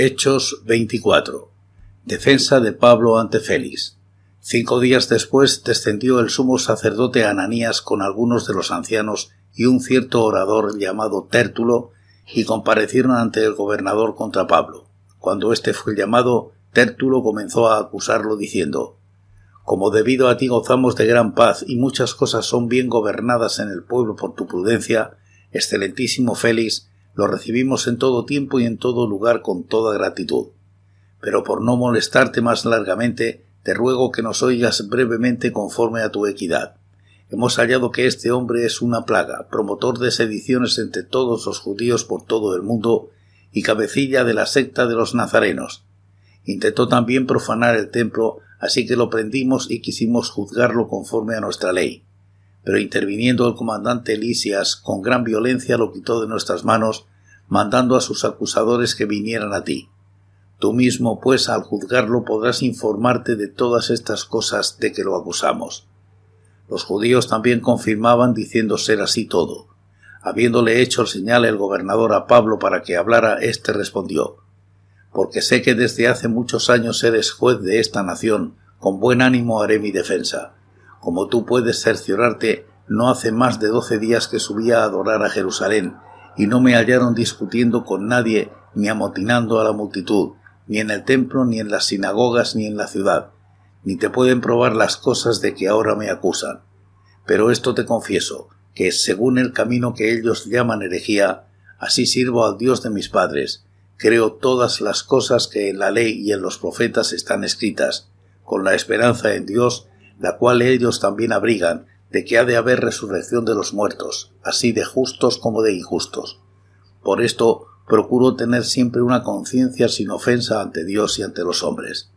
Hechos 24. Defensa de Pablo ante Félix. Cinco días después descendió el sumo sacerdote Ananías con algunos de los ancianos y un cierto orador llamado Tértulo y comparecieron ante el gobernador contra Pablo. Cuando éste fue llamado, Tértulo comenzó a acusarlo diciendo Como debido a ti gozamos de gran paz y muchas cosas son bien gobernadas en el pueblo por tu prudencia, excelentísimo Félix, lo recibimos en todo tiempo y en todo lugar con toda gratitud. Pero por no molestarte más largamente, te ruego que nos oigas brevemente conforme a tu equidad. Hemos hallado que este hombre es una plaga, promotor de sediciones entre todos los judíos por todo el mundo y cabecilla de la secta de los nazarenos. Intentó también profanar el templo, así que lo prendimos y quisimos juzgarlo conforme a nuestra ley pero interviniendo el comandante Elisias, con gran violencia lo quitó de nuestras manos, mandando a sus acusadores que vinieran a ti. Tú mismo, pues, al juzgarlo podrás informarte de todas estas cosas de que lo acusamos. Los judíos también confirmaban diciendo ser así todo. Habiéndole hecho el señal el gobernador a Pablo para que hablara, éste respondió Porque sé que desde hace muchos años eres juez de esta nación, con buen ánimo haré mi defensa. Como tú puedes cerciorarte, no hace más de doce días que subí a adorar a Jerusalén, y no me hallaron discutiendo con nadie, ni amotinando a la multitud, ni en el templo, ni en las sinagogas, ni en la ciudad, ni te pueden probar las cosas de que ahora me acusan. Pero esto te confieso, que según el camino que ellos llaman herejía, así sirvo al Dios de mis padres, creo todas las cosas que en la ley y en los profetas están escritas, con la esperanza en Dios, la cual ellos también abrigan, de que ha de haber resurrección de los muertos, así de justos como de injustos. Por esto procuro tener siempre una conciencia sin ofensa ante Dios y ante los hombres.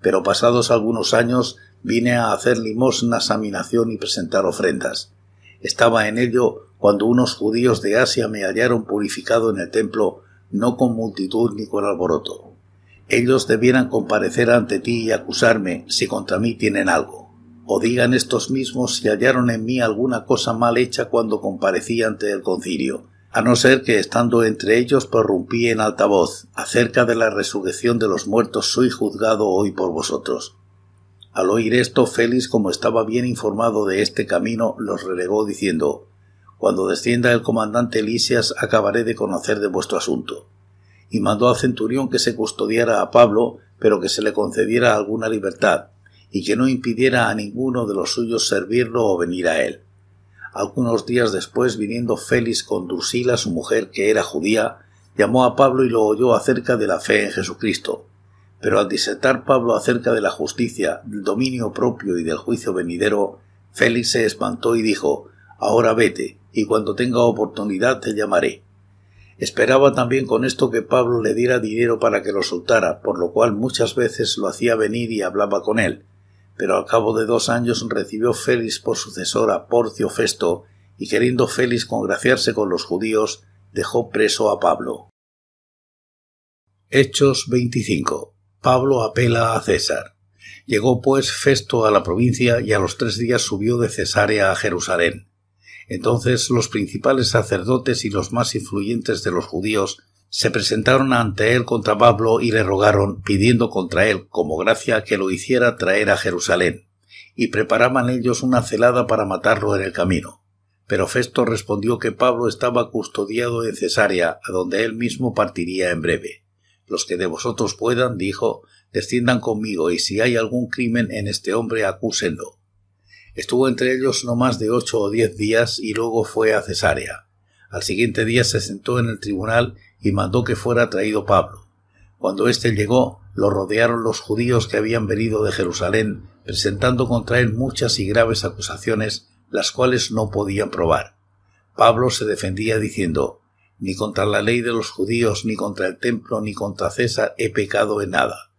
Pero pasados algunos años vine a hacer limosna, a y presentar ofrendas. Estaba en ello cuando unos judíos de Asia me hallaron purificado en el templo, no con multitud ni con alboroto. Ellos debieran comparecer ante ti y acusarme si contra mí tienen algo o digan estos mismos si hallaron en mí alguna cosa mal hecha cuando comparecí ante el concilio, a no ser que estando entre ellos prorrumpí en alta voz, acerca de la resurrección de los muertos soy juzgado hoy por vosotros. Al oír esto, Félix, como estaba bien informado de este camino, los relegó diciendo Cuando descienda el comandante Lisias, acabaré de conocer de vuestro asunto. Y mandó al centurión que se custodiara a Pablo, pero que se le concediera alguna libertad, y que no impidiera a ninguno de los suyos servirlo o venir a él. Algunos días después, viniendo Félix con Drusila, su mujer, que era judía, llamó a Pablo y lo oyó acerca de la fe en Jesucristo. Pero al disertar Pablo acerca de la justicia, del dominio propio y del juicio venidero, Félix se espantó y dijo Ahora vete, y cuando tenga oportunidad te llamaré. Esperaba también con esto que Pablo le diera dinero para que lo soltara, por lo cual muchas veces lo hacía venir y hablaba con él, pero al cabo de dos años recibió Félix por sucesor a Porcio Festo, y queriendo Félix congraciarse con los judíos, dejó preso a Pablo. Hechos 25. Pablo apela a César. Llegó pues Festo a la provincia y a los tres días subió de Cesarea a Jerusalén. Entonces los principales sacerdotes y los más influyentes de los judíos se presentaron ante él contra Pablo y le rogaron, pidiendo contra él, como gracia, que lo hiciera traer a Jerusalén, y preparaban ellos una celada para matarlo en el camino. Pero Festo respondió que Pablo estaba custodiado en Cesarea, a donde él mismo partiría en breve. Los que de vosotros puedan, dijo, desciendan conmigo, y si hay algún crimen en este hombre, acúsenlo. Estuvo entre ellos no más de ocho o diez días y luego fue a Cesarea. Al siguiente día se sentó en el tribunal y mandó que fuera traído Pablo. Cuando éste llegó, lo rodearon los judíos que habían venido de Jerusalén, presentando contra él muchas y graves acusaciones, las cuales no podían probar. Pablo se defendía diciendo Ni contra la ley de los judíos, ni contra el templo, ni contra César he pecado en nada.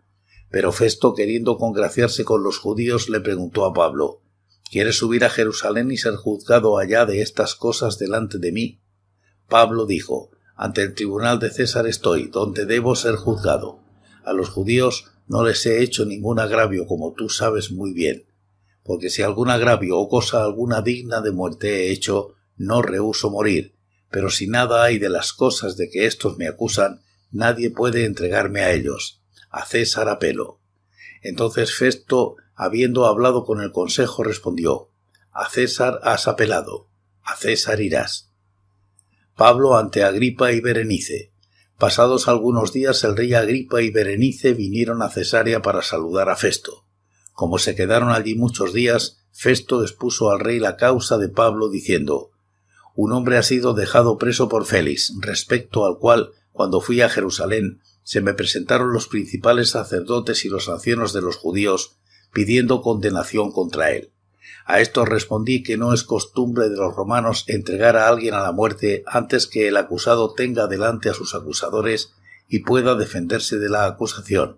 Pero Festo, queriendo congraciarse con los judíos, le preguntó a Pablo ¿Quieres subir a Jerusalén y ser juzgado allá de estas cosas delante de mí? Pablo dijo, Ante el tribunal de César estoy, donde debo ser juzgado. A los judíos no les he hecho ningún agravio, como tú sabes muy bien, porque si algún agravio o cosa alguna digna de muerte he hecho, no rehuso morir, pero si nada hay de las cosas de que éstos me acusan, nadie puede entregarme a ellos. A César apelo. Entonces Festo, habiendo hablado con el consejo, respondió A César has apelado, a César irás. Pablo ante Agripa y Berenice. Pasados algunos días el rey Agripa y Berenice vinieron a Cesarea para saludar a Festo. Como se quedaron allí muchos días, Festo expuso al rey la causa de Pablo diciendo Un hombre ha sido dejado preso por Félix, respecto al cual, cuando fui a Jerusalén, se me presentaron los principales sacerdotes y los ancianos de los judíos, pidiendo condenación contra él. A esto respondí que no es costumbre de los romanos entregar a alguien a la muerte antes que el acusado tenga delante a sus acusadores y pueda defenderse de la acusación.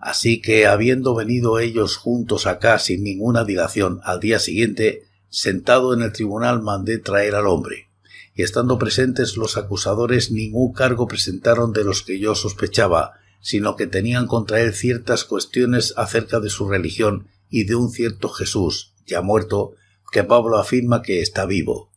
Así que, habiendo venido ellos juntos acá sin ninguna dilación al día siguiente, sentado en el tribunal mandé traer al hombre, y estando presentes los acusadores ningún cargo presentaron de los que yo sospechaba, sino que tenían contra él ciertas cuestiones acerca de su religión y de un cierto Jesús, ya muerto, que Pablo afirma que está vivo.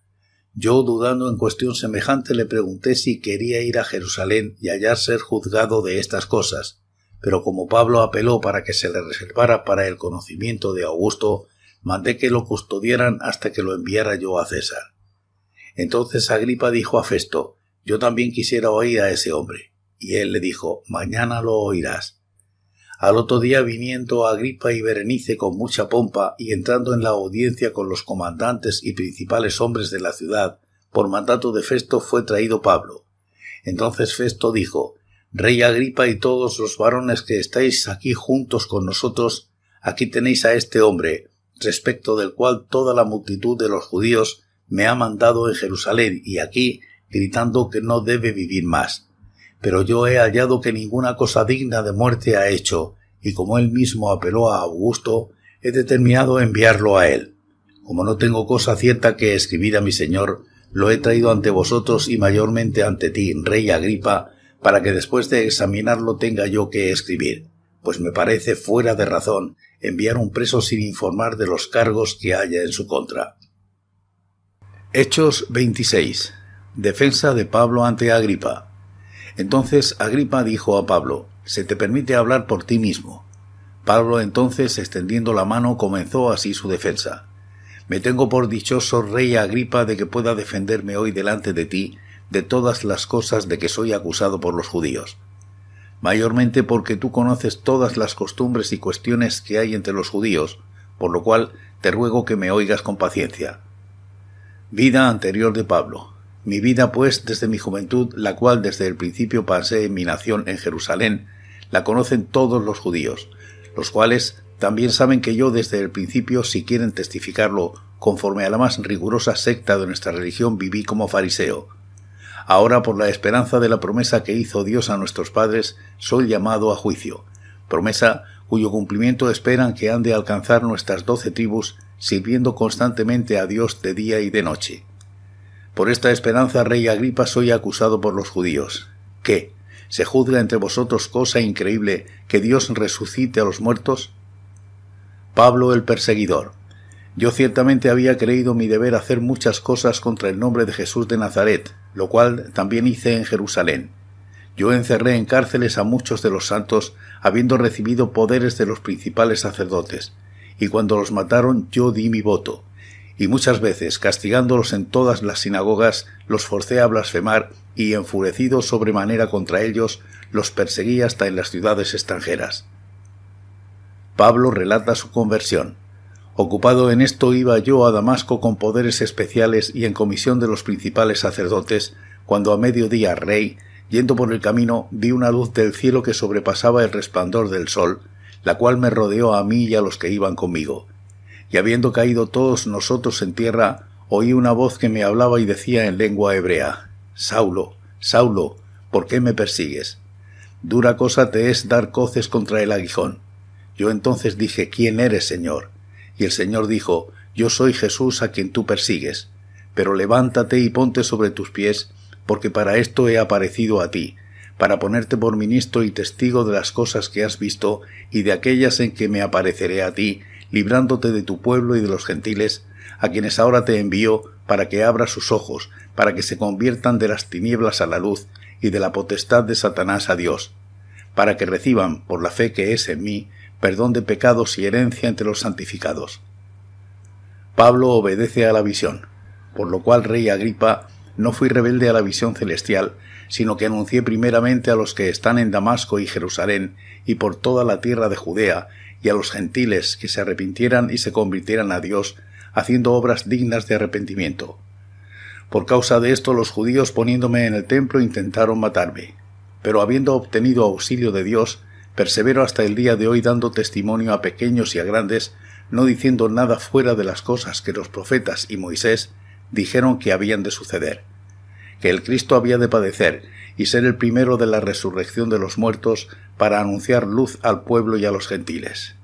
Yo, dudando en cuestión semejante, le pregunté si quería ir a Jerusalén y hallar ser juzgado de estas cosas, pero como Pablo apeló para que se le reservara para el conocimiento de Augusto, mandé que lo custodiaran hasta que lo enviara yo a César. Entonces Agripa dijo a Festo, yo también quisiera oír a ese hombre. Y él le dijo, mañana lo oirás. Al otro día viniendo Agripa y Berenice con mucha pompa y entrando en la audiencia con los comandantes y principales hombres de la ciudad, por mandato de Festo fue traído Pablo. Entonces Festo dijo Rey Agripa y todos los varones que estáis aquí juntos con nosotros, aquí tenéis a este hombre, respecto del cual toda la multitud de los judíos me ha mandado en Jerusalén y aquí, gritando que no debe vivir más pero yo he hallado que ninguna cosa digna de muerte ha hecho, y como él mismo apeló a Augusto, he determinado enviarlo a él. Como no tengo cosa cierta que escribir a mi señor, lo he traído ante vosotros y mayormente ante ti, rey Agripa, para que después de examinarlo tenga yo que escribir, pues me parece fuera de razón enviar un preso sin informar de los cargos que haya en su contra. Hechos 26. Defensa de Pablo ante Agripa. Entonces Agripa dijo a Pablo, Se te permite hablar por ti mismo. Pablo entonces, extendiendo la mano, comenzó así su defensa. Me tengo por dichoso, rey Agripa, de que pueda defenderme hoy delante de ti de todas las cosas de que soy acusado por los judíos mayormente porque tú conoces todas las costumbres y cuestiones que hay entre los judíos, por lo cual te ruego que me oigas con paciencia. Vida anterior de Pablo. Mi vida, pues, desde mi juventud, la cual desde el principio pasé en mi nación en Jerusalén, la conocen todos los judíos, los cuales también saben que yo desde el principio, si quieren testificarlo, conforme a la más rigurosa secta de nuestra religión, viví como fariseo. Ahora, por la esperanza de la promesa que hizo Dios a nuestros padres, soy llamado a juicio, promesa cuyo cumplimiento esperan que han de alcanzar nuestras doce tribus, sirviendo constantemente a Dios de día y de noche. Por esta esperanza, rey Agripa, soy acusado por los judíos. ¿Qué? ¿Se juzga entre vosotros cosa increíble que Dios resucite a los muertos? Pablo el perseguidor. Yo ciertamente había creído mi deber hacer muchas cosas contra el nombre de Jesús de Nazaret, lo cual también hice en Jerusalén. Yo encerré en cárceles a muchos de los santos, habiendo recibido poderes de los principales sacerdotes, y cuando los mataron yo di mi voto, y muchas veces, castigándolos en todas las sinagogas, los forcé a blasfemar y, enfurecido sobremanera contra ellos, los perseguí hasta en las ciudades extranjeras. Pablo relata su conversión. Ocupado en esto iba yo a Damasco con poderes especiales y en comisión de los principales sacerdotes, cuando a mediodía rey, yendo por el camino, vi una luz del cielo que sobrepasaba el resplandor del sol, la cual me rodeó a mí y a los que iban conmigo y habiendo caído todos nosotros en tierra, oí una voz que me hablaba y decía en lengua hebrea, Saulo, Saulo, ¿por qué me persigues? Dura cosa te es dar coces contra el aguijón. Yo entonces dije, ¿quién eres, Señor? Y el Señor dijo, Yo soy Jesús a quien tú persigues. Pero levántate y ponte sobre tus pies, porque para esto he aparecido a ti, para ponerte por ministro y testigo de las cosas que has visto y de aquellas en que me apareceré a ti, librándote de tu pueblo y de los gentiles, a quienes ahora te envío para que abra sus ojos, para que se conviertan de las tinieblas a la luz y de la potestad de Satanás a Dios, para que reciban, por la fe que es en mí, perdón de pecados y herencia entre los santificados. Pablo obedece a la visión, por lo cual, rey Agripa, no fui rebelde a la visión celestial, sino que anuncié primeramente a los que están en Damasco y Jerusalén y por toda la tierra de Judea, y a los gentiles que se arrepintieran y se convirtieran a Dios, haciendo obras dignas de arrepentimiento. Por causa de esto los judíos poniéndome en el templo intentaron matarme, pero habiendo obtenido auxilio de Dios, persevero hasta el día de hoy dando testimonio a pequeños y a grandes, no diciendo nada fuera de las cosas que los profetas y Moisés dijeron que habían de suceder que el Cristo había de padecer y ser el primero de la resurrección de los muertos para anunciar luz al pueblo y a los gentiles.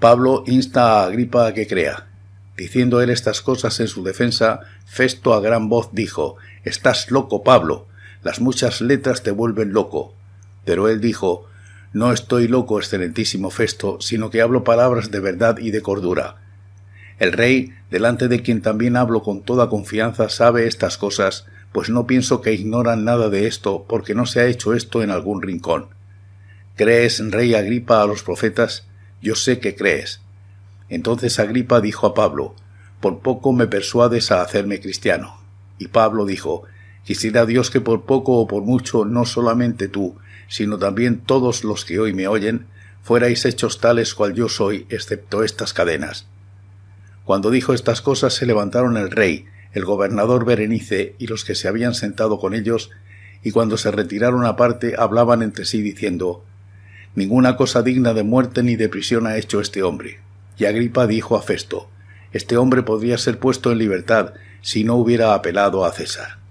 Pablo insta a Agripa a que crea. Diciendo él estas cosas en su defensa, Festo a gran voz dijo, Estás loco, Pablo, las muchas letras te vuelven loco. Pero él dijo, No estoy loco, excelentísimo Festo, sino que hablo palabras de verdad y de cordura. El Rey, delante de quien también hablo con toda confianza, sabe estas cosas, pues no pienso que ignoran nada de esto, porque no se ha hecho esto en algún rincón. ¿Crees, Rey Agripa, a los profetas? Yo sé que crees. Entonces Agripa dijo a Pablo, Por poco me persuades a hacerme cristiano. Y Pablo dijo, Quisiera Dios que por poco o por mucho, no solamente tú, sino también todos los que hoy me oyen, fuerais hechos tales cual yo soy, excepto estas cadenas. Cuando dijo estas cosas se levantaron el rey, el gobernador Berenice y los que se habían sentado con ellos, y cuando se retiraron aparte hablaban entre sí diciendo Ninguna cosa digna de muerte ni de prisión ha hecho este hombre. Y Agripa dijo a Festo Este hombre podría ser puesto en libertad si no hubiera apelado a César.